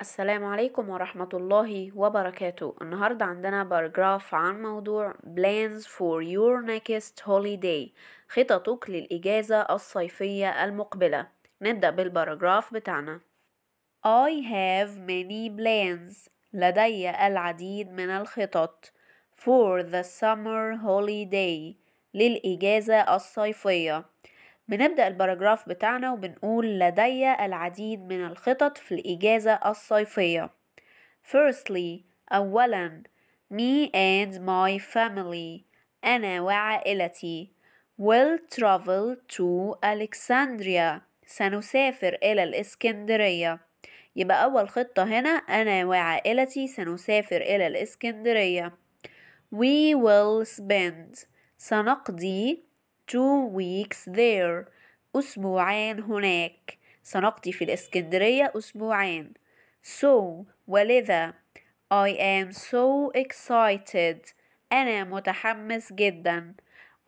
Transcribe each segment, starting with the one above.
السلام عليكم ورحمة الله وبركاته النهاردة عندنا باراجراف عن موضوع plans for your next holiday خططك للإجازة الصيفية المقبلة نبدأ بالباراجراف بتاعنا I have many plans لدي العديد من الخطط for the summer holiday للإجازة الصيفية بنبدأ الباراجراف بتاعنا وبنقول لدي العديد من الخطط في الإجازة الصيفية Firstly أولا me and my family أنا وعائلتي will travel to Alexandria سنسافر إلى الإسكندرية يبقى أول خطة هنا أنا وعائلتي سنسافر إلى الإسكندرية We will spend سنقضي two weeks there أسبوعان هناك سنقضي في الإسكندرية أسبوعان so ولذا I am so excited أنا متحمس جدا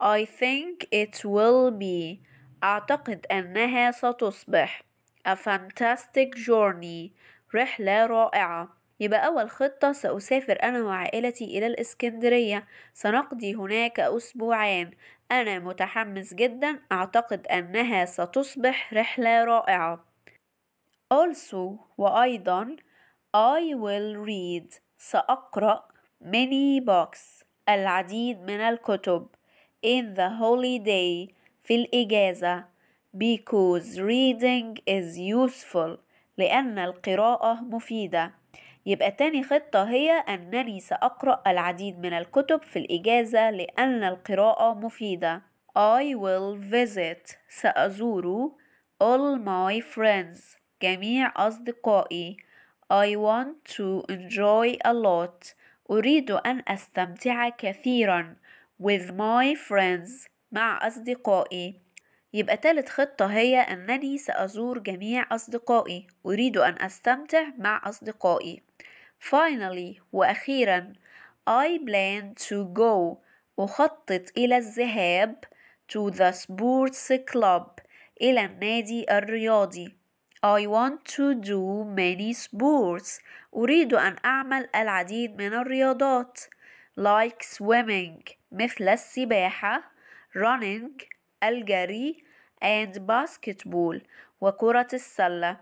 I think it will be أعتقد أنها ستصبح A fantastic journey رحلة رائعة يبقى أول خطة سأسافر أنا وعائلتي إلى الإسكندرية سنقضي هناك أسبوعان أنا متحمس جدا أعتقد أنها ستصبح رحلة رائعة Also وأيضا I will read سأقرأ many books العديد من الكتب in the holiday في الإجازة because reading is useful لأن القراءة مفيدة يبقى تاني خطة هي أنني سأقرأ العديد من الكتب في الإجازة لأن القراءة مفيدة I will visit سأزور all my friends جميع أصدقائي I want to enjoy a lot أريد أن أستمتع كثيرا with my friends مع أصدقائي يبقى تالت خطة هي أنني سأزور جميع أصدقائي أريد أن أستمتع مع أصدقائي Finally وأخيرا I plan to go أخطط إلى الذهاب to the sports club إلى النادي الرياضي I want to do many sports أريد أن أعمل العديد من الرياضات like swimming مثل السباحة running الجري and basketball وكرة السلة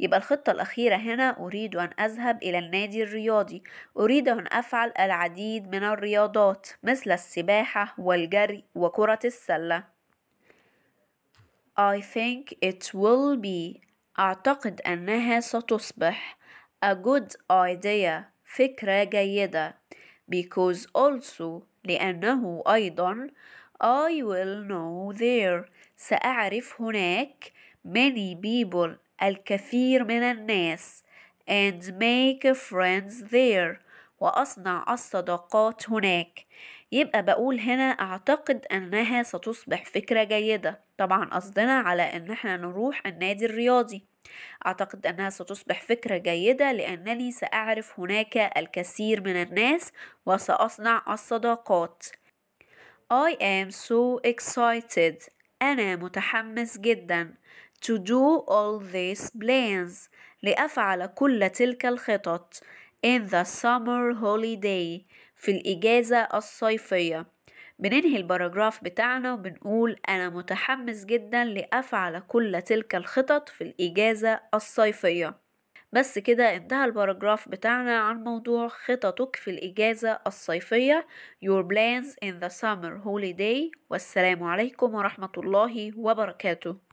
يبقى الخطة الأخيرة هنا أريد أن أذهب إلى النادي الرياضي أريد أن أفعل العديد من الرياضات مثل السباحة والجري وكرة السلة I think it will be أعتقد أنها ستصبح a good idea فكرة جيدة because also لأنه أيضا I will know there سأعرف هناك many people الكثير من الناس and make friends there وأصنع الصداقات هناك يبقى بقول هنا أعتقد أنها ستصبح فكرة جيدة طبعا قصدنا على أن احنا نروح النادي الرياضي أعتقد أنها ستصبح فكرة جيدة لأنني سأعرف هناك الكثير من الناس وسأصنع الصداقات I am so excited أنا متحمس جدا to do all these plans لأفعل كل تلك الخطط in the summer holiday في الإجازة الصيفية بننهي البراجراف بتاعنا وبنقول أنا متحمس جدا لأفعل كل تلك الخطط في الإجازة الصيفية بس كده انتهى الباراجراف بتاعنا عن موضوع خططك في الإجازة الصيفية your plans in the summer holiday والسلام عليكم ورحمة الله وبركاته